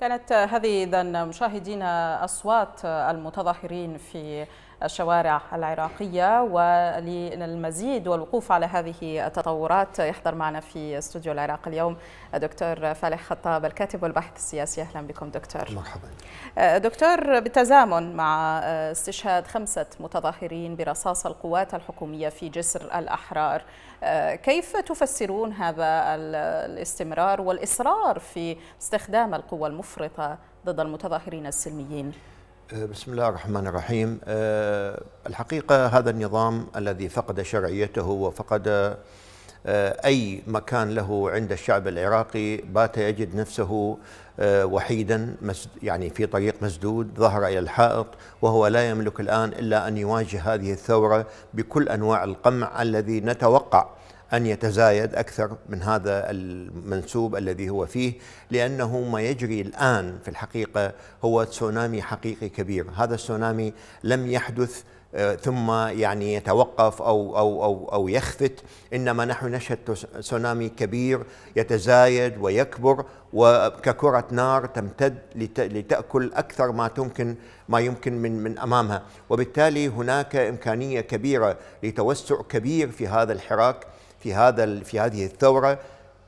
كانت هذه إذا مشاهدينا أصوات المتظاهرين في الشوارع العراقية وللمزيد والوقوف على هذه التطورات يحضر معنا في استوديو العراق اليوم دكتور فالح خطاب الكاتب والباحث السياسي أهلا بكم دكتور مرحبا أه، دكتور بالتزامن مع استشهاد خمسة متظاهرين برصاص القوات الحكومية في جسر الأحرار أه، كيف تفسرون هذا الاستمرار والإصرار في استخدام القوى المفرطة ضد المتظاهرين السلميين؟ بسم الله الرحمن الرحيم آه، الحقيقة هذا النظام الذي فقد شرعيته وفقد آه، أي مكان له عند الشعب العراقي بات يجد نفسه آه، وحيدا يعني في طريق مسدود ظهر إلى الحائط وهو لا يملك الآن إلا أن يواجه هذه الثورة بكل أنواع القمع الذي نتوقع أن يتزايد أكثر من هذا المنسوب الذي هو فيه لأنه ما يجري الآن في الحقيقة هو تسونامي حقيقي كبير هذا التسونامي لم يحدث آه، ثم يعني يتوقف او او او او يخفت انما نحن نشهد تسونامي كبير يتزايد ويكبر وككره نار تمتد لتاكل اكثر ما تمكن ما يمكن من من امامها وبالتالي هناك امكانيه كبيره لتوسع كبير في هذا الحراك في هذا في هذه الثوره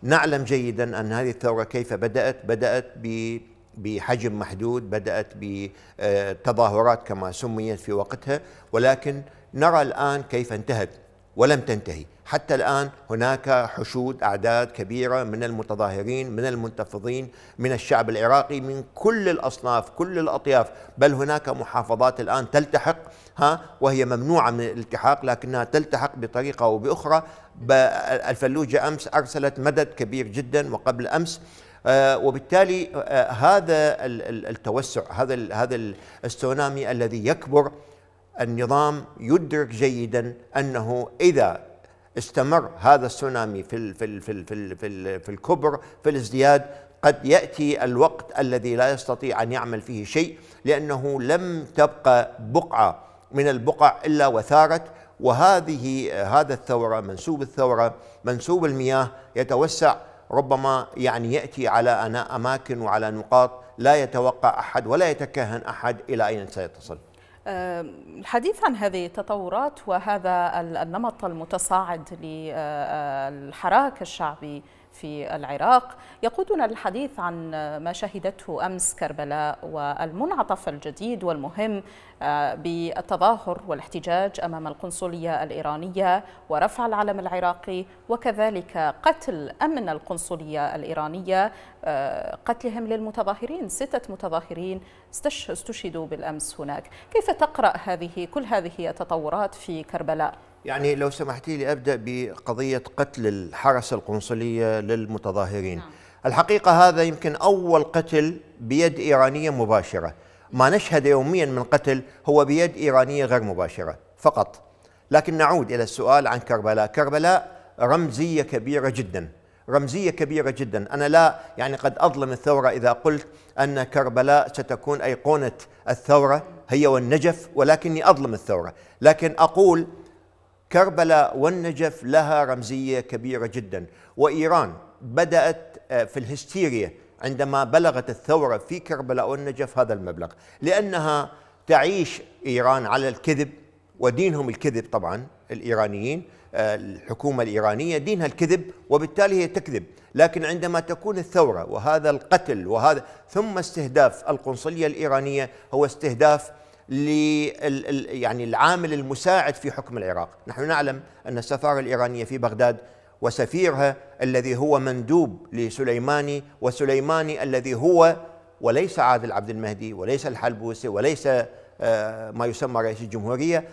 نعلم جيدا ان هذه الثوره كيف بدات بدات ب بحجم محدود بدات بتظاهرات آه، كما سميت في وقتها ولكن نرى الان كيف انتهت ولم تنتهي حتى الآن هناك حشود أعداد كبيرة من المتظاهرين من المنتفضين من الشعب العراقي من كل الأصناف كل الأطياف بل هناك محافظات الآن تلتحق ها وهي ممنوعة من الالتحاق لكنها تلتحق بطريقة أو بأخرى الفلوجة أمس أرسلت مدد كبير جدا وقبل أمس آه، وبالتالي آه، هذا التوسع هذا هذا السونامي الذي يكبر النظام يدرك جيدا انه اذا استمر هذا السونامي في الـ في الـ في الـ في الـ في, الـ في الكبر في الازدياد قد ياتي الوقت الذي لا يستطيع ان يعمل فيه شيء لانه لم تبقى بقعه من البقع الا وثارت وهذه هذا الثوره منسوب الثوره منسوب المياه يتوسع ربما يعني ياتي على اماكن وعلى نقاط لا يتوقع احد ولا يتكهن احد الى اين سيتصل الحديث عن هذه التطورات وهذا النمط المتصاعد للحراك آه، آه، الشعبي في العراق يقودنا للحديث عن ما شهدته أمس كربلاء والمنعطف الجديد والمهم آه، بالتظاهر والاحتجاج أمام القنصلية الإيرانية ورفع العلم العراقي وكذلك قتل أمن القنصلية الإيرانية آه، قتلهم للمتظاهرين ستة متظاهرين استشهدوا بالأمس هناك كيف تقرأ هذه كل هذه التطورات في كربلاء؟ يعني لو سمحتي لي أبدأ بقضية قتل الحرس القنصلية للمتظاهرين نعم. الحقيقة هذا يمكن أول قتل بيد إيرانية مباشرة ما نشهد يوميا من قتل هو بيد إيرانية غير مباشرة فقط لكن نعود إلى السؤال عن كربلاء كربلاء رمزية كبيرة جدا رمزية كبيرة جدا أنا لا يعني قد أظلم الثورة إذا قلت أن كربلاء ستكون أيقونة الثورة هي والنجف ولكني أظلم الثورة لكن أقول كربلاء والنجف لها رمزية كبيرة جدا وإيران بدأت آه، في الهستيريا عندما بلغت الثورة في كربلاء والنجف هذا المبلغ لأنها تعيش إيران على الكذب ودينهم الكذب طبعا الإيرانيين آه، الحكومة الإيرانية دينها الكذب وبالتالي هي تكذب لكن عندما تكون الثورة وهذا القتل وهذا ثم استهداف القنصلية الإيرانية هو استهداف يعني العامل المساعد في حكم العراق نحن نعلم أن السفارة الإيرانية في بغداد وسفيرها الذي هو مندوب لسليماني وسليماني الذي هو وليس عادل عبد المهدي وليس الحلبوسي وليس آه، ما يسمى رئيس الجمهورية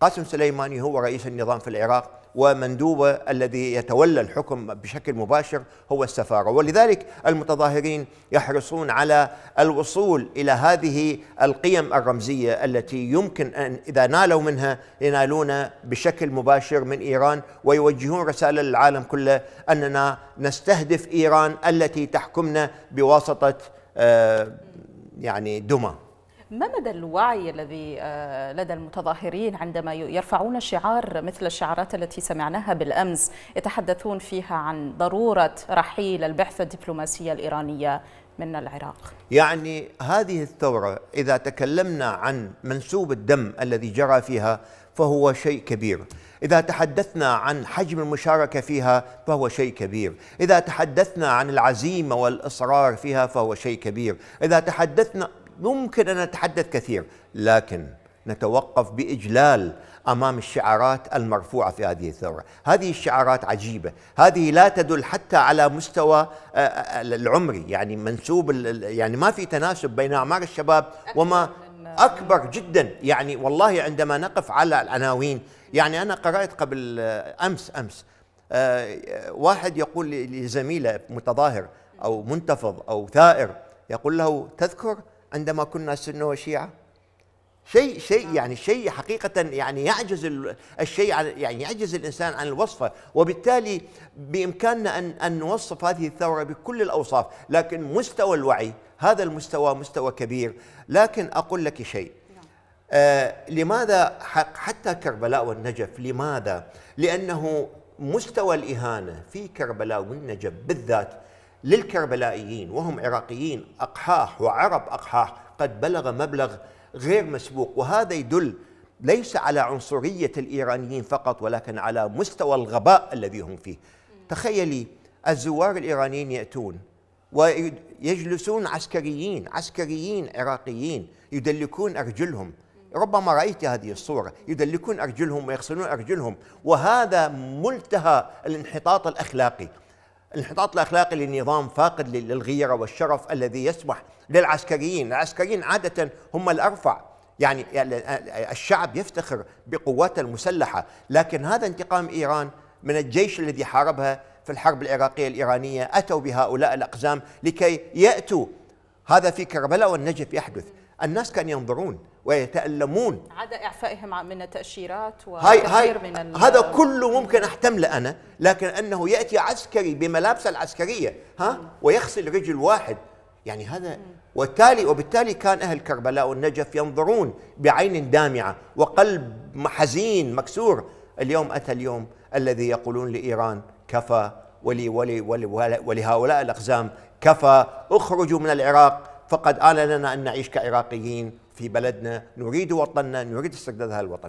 قاسم سليماني هو رئيس النظام في العراق ومندوبه الذي يتولى الحكم بشكل مباشر هو السفاره ولذلك المتظاهرين يحرصون على الوصول الى هذه القيم الرمزيه التي يمكن ان اذا نالوا منها ينالون بشكل مباشر من ايران ويوجهون رساله للعالم كله اننا نستهدف ايران التي تحكمنا بواسطه آه، يعني دمى ما مدى الوعي الذي آه، لدى المتظاهرين عندما يرفعون شعار مثل الشعارات التي سمعناها بالأمس يتحدثون فيها عن ضرورة رحيل البعثة الدبلوماسية الإيرانية من العراق يعني هذه الثورة إذا تكلمنا عن منسوب الدم الذي جرى فيها فهو شيء كبير إذا تحدثنا عن حجم المشاركة فيها فهو شيء كبير إذا تحدثنا عن العزيمة والإصرار فيها فهو شيء كبير إذا تحدثنا ممكن أن نتحدث كثير لكن نتوقف بإجلال أمام الشعارات المرفوعة في هذه الثورة هذه الشعارات عجيبة هذه لا تدل حتى على مستوى آه، آه، آه، العمري يعني منسوب يعني ما في تناسب بين أعمار الشباب وما أكبر جدا يعني والله عندما نقف على العناوين يعني أنا قرأت قبل أمس أمس واحد يقول لزميله متظاهر أو منتفض أو ثائر يقول له تذكر عندما كنا سنه وشيعة شيء شيء نعم. يعني شيء حقيقة يعني يعجز الشيء يعني يعجز الإنسان عن الوصفة وبالتالي بإمكاننا أن أن نوصف هذه الثورة بكل الأوصاف لكن مستوى الوعي هذا المستوى مستوى كبير لكن أقول لك شيء نعم. آه لماذا حق حتى كربلاء والنجف لماذا؟ لأنه مستوى الإهانة في كربلاء والنجف بالذات للكربلائيين وهم عراقيين أقحاح وعرب أقحاح قد بلغ مبلغ غير مسبوق وهذا يدل ليس على عنصرية الإيرانيين فقط ولكن على مستوى الغباء الذي هم فيه تخيلي الزوار الإيرانيين يأتون ويجلسون عسكريين عسكريين عراقيين يدلكون أرجلهم ربما رأيت هذه الصورة يدلكون أرجلهم ويغسلون أرجلهم وهذا ملتهى الانحطاط الأخلاقي الانحطاط الأخلاقي للنظام فاقد للغيرة والشرف الذي يسمح للعسكريين العسكريين عادة هم الأرفع يعني الشعب يفتخر بقواته المسلحة لكن هذا انتقام إيران من الجيش الذي حاربها في الحرب العراقية الإيرانية أتوا بهؤلاء الأقزام لكي يأتوا هذا في كربلاء والنجف يحدث الناس كانوا ينظرون ويتألمون عدا إعفائهم من التأشيرات وكثير هاي هاي من هذا كله ممكن أحتمله أنا لكن أنه يأتي عسكري بملابسه العسكرية ها ويغسل رجل واحد يعني هذا وبالتالي وبالتالي كان أهل كربلاء والنجف ينظرون بعين دامعة وقلب حزين مكسور اليوم أتى اليوم الذي يقولون لإيران كفى ولي ولي ولي ولهؤلاء الأقزام كفى اخرجوا من العراق فقد آن لنا أن نعيش كعراقيين في بلدنا نريد وطننا نريد استرداد هذا الوطن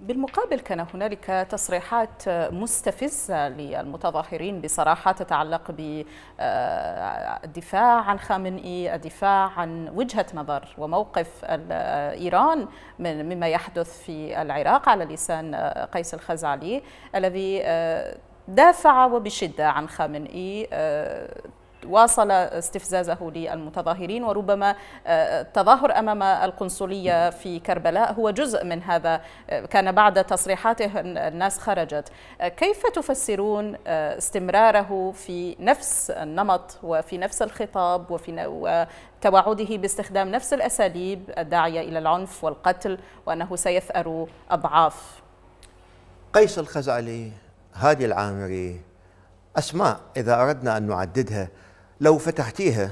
بالمقابل كان هنالك تصريحات مستفزة للمتظاهرين بصراحة تتعلق بالدفاع عن خامنئي الدفاع عن وجهة نظر وموقف إيران من مما يحدث في العراق على لسان قيس الخزعلي الذي دافع وبشدة عن خامنئي واصل استفزازه للمتظاهرين وربما التظاهر آه، امام القنصليه في كربلاء هو جزء من هذا آه، كان بعد تصريحاته الناس خرجت آه، كيف تفسرون استمراره في نفس النمط وفي نفس الخطاب وفي توعده باستخدام نفس الاساليب الداعيه الى العنف والقتل وانه سيثأر اضعاف قيس الخزعلي هادي العامري اسماء اذا اردنا ان نعددها لو فتحتيها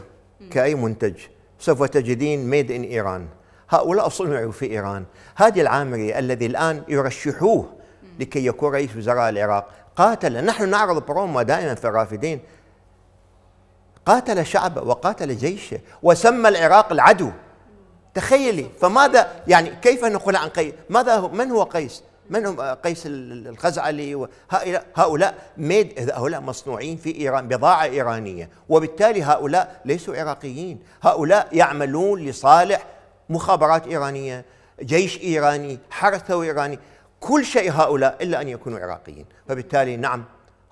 كأي منتج سوف تجدين ميد إن إيران هؤلاء صنعوا في إيران هذه العامري الذي الآن يرشحوه لكي يكون رئيس وزراء العراق قاتل نحن نعرض بروما دائما في الرافدين قاتل شعبه وقاتل جيشه وسمى العراق العدو تخيلي فماذا يعني كيف نقول عن قيس ماذا من هو قيس من هم قيس الخزعلي هؤلاء ميد هؤلاء مصنوعين في ايران بضاعه ايرانيه وبالتالي هؤلاء ليسوا عراقيين هؤلاء يعملون لصالح مخابرات ايرانيه جيش ايراني حرثوي ايراني كل شيء هؤلاء الا ان يكونوا عراقيين فبالتالي نعم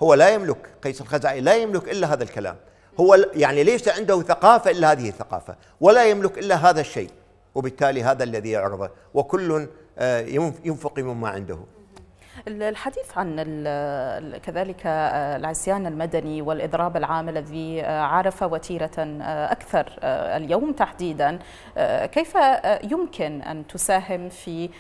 هو لا يملك قيس الخزعلي لا يملك الا هذا الكلام هو يعني ليس عنده ثقافه الا هذه الثقافه ولا يملك الا هذا الشيء وبالتالي هذا الذي يعرضه وكل آه، ينفق مما عنده الحديث عن كذلك آه، العصيان المدني والإضراب العام الذي آه، عرف وتيرة أكثر اليوم تحديدا كيف يمكن أن تساهم في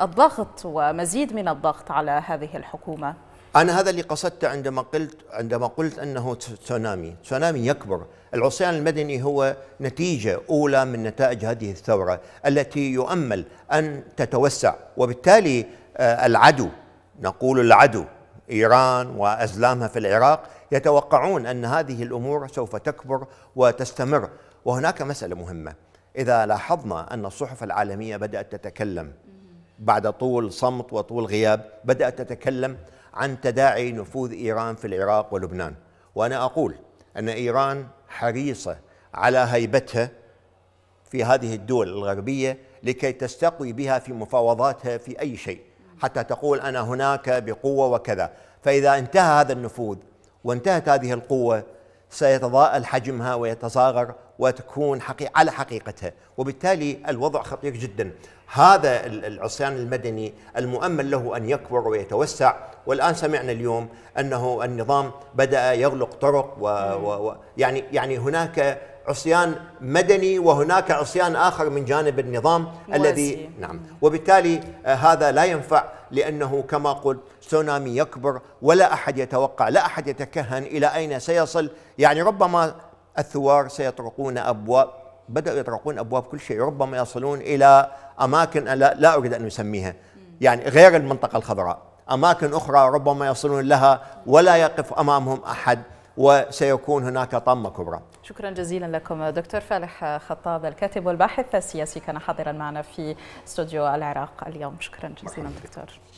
الضغط ومزيد من الضغط على هذه الحكومة؟ أنا هذا اللي قصدته عندما قلت عندما قلت أنه تسونامي، تسونامي يكبر، العصيان المدني هو نتيجة أولى من نتائج هذه الثورة التي يؤمل أن تتوسع وبالتالي آه، العدو نقول العدو إيران وأزلامها في العراق يتوقعون أن هذه الأمور سوف تكبر وتستمر وهناك مسألة مهمة إذا لاحظنا أن الصحف العالمية بدأت تتكلم بعد طول صمت وطول غياب بدأت تتكلم عن تداعي نفوذ إيران في العراق ولبنان وأنا أقول أن إيران حريصة على هيبتها في هذه الدول الغربية لكي تستقوي بها في مفاوضاتها في أي شيء حتى تقول أنا هناك بقوة وكذا فإذا انتهى هذا النفوذ وانتهت هذه القوة سيتضاءل حجمها ويتصاغر وتكون حقيقة على حقيقتها وبالتالي الوضع خطير جدا هذا العصيان المدني المؤمل له أن يكبر ويتوسع والآن سمعنا اليوم أنه النظام بدأ يغلق طرق و, و, و يعني, يعني هناك عصيان مدني وهناك عصيان آخر من جانب النظام موازي. الذي نعم وبالتالي هذا لا ينفع لأنه كما قلت تسونامي يكبر ولا أحد يتوقع لا أحد يتكهن إلى أين سيصل يعني ربما الثوار سيطرقون أبواب بدأوا يطرقون أبواب كل شيء ربما يصلون إلى أماكن لا, لا أريد أن أسميها يعني غير المنطقة الخضراء أماكن أخرى ربما يصلون لها ولا يقف أمامهم أحد وسيكون هناك طامة كبرى شكرا جزيلا لكم دكتور فالح خطاب الكاتب والباحث السياسي كان حاضرا معنا في استوديو العراق اليوم شكرا جزيلا دكتور